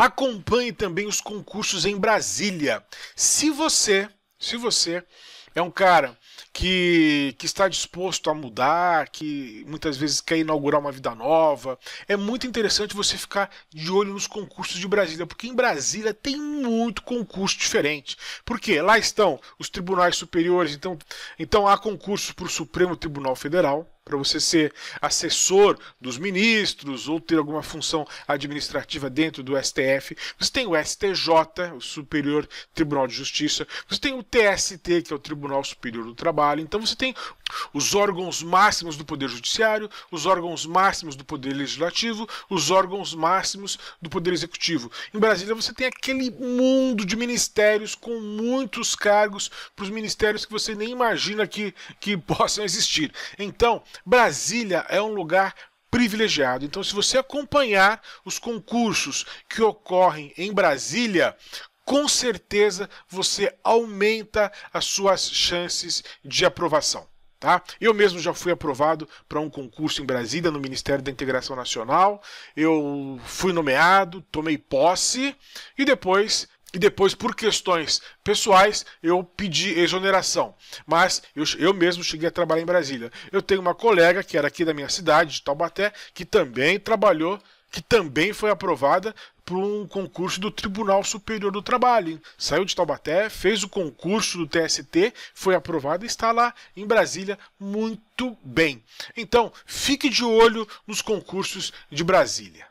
Acompanhe também os concursos em Brasília. Se você, se você é um cara que, que, está disposto a mudar, que muitas vezes quer inaugurar uma vida nova. É muito interessante você ficar de olho nos concursos de Brasília, porque em Brasília tem muito concurso diferente. quê? lá estão os tribunais superiores, então, então há concursos para o Supremo Tribunal Federal para você ser assessor dos ministros ou ter alguma função administrativa dentro do STF. Você tem o STJ, o Superior Tribunal de Justiça, você tem o TST, que é o Tribunal Superior do Trabalho. Então você tem os órgãos máximos do Poder Judiciário, os órgãos máximos do Poder Legislativo, os órgãos máximos do Poder Executivo. Em Brasília você tem aquele mundo de ministérios com muitos cargos para os ministérios que você nem imagina que, que possam existir. Então, Brasília é um lugar privilegiado. Então, se você acompanhar os concursos que ocorrem em Brasília, com certeza você aumenta as suas chances de aprovação. Tá? Eu mesmo já fui aprovado para um concurso em Brasília no Ministério da Integração Nacional. Eu fui nomeado, tomei posse e depois e depois, por questões pessoais, eu pedi exoneração. Mas eu, eu mesmo cheguei a trabalhar em Brasília. Eu tenho uma colega que era aqui da minha cidade, de Taubaté, que também trabalhou que também foi aprovada para um concurso do Tribunal Superior do Trabalho. Saiu de Taubaté, fez o concurso do TST, foi aprovada e está lá em Brasília muito bem. Então, fique de olho nos concursos de Brasília.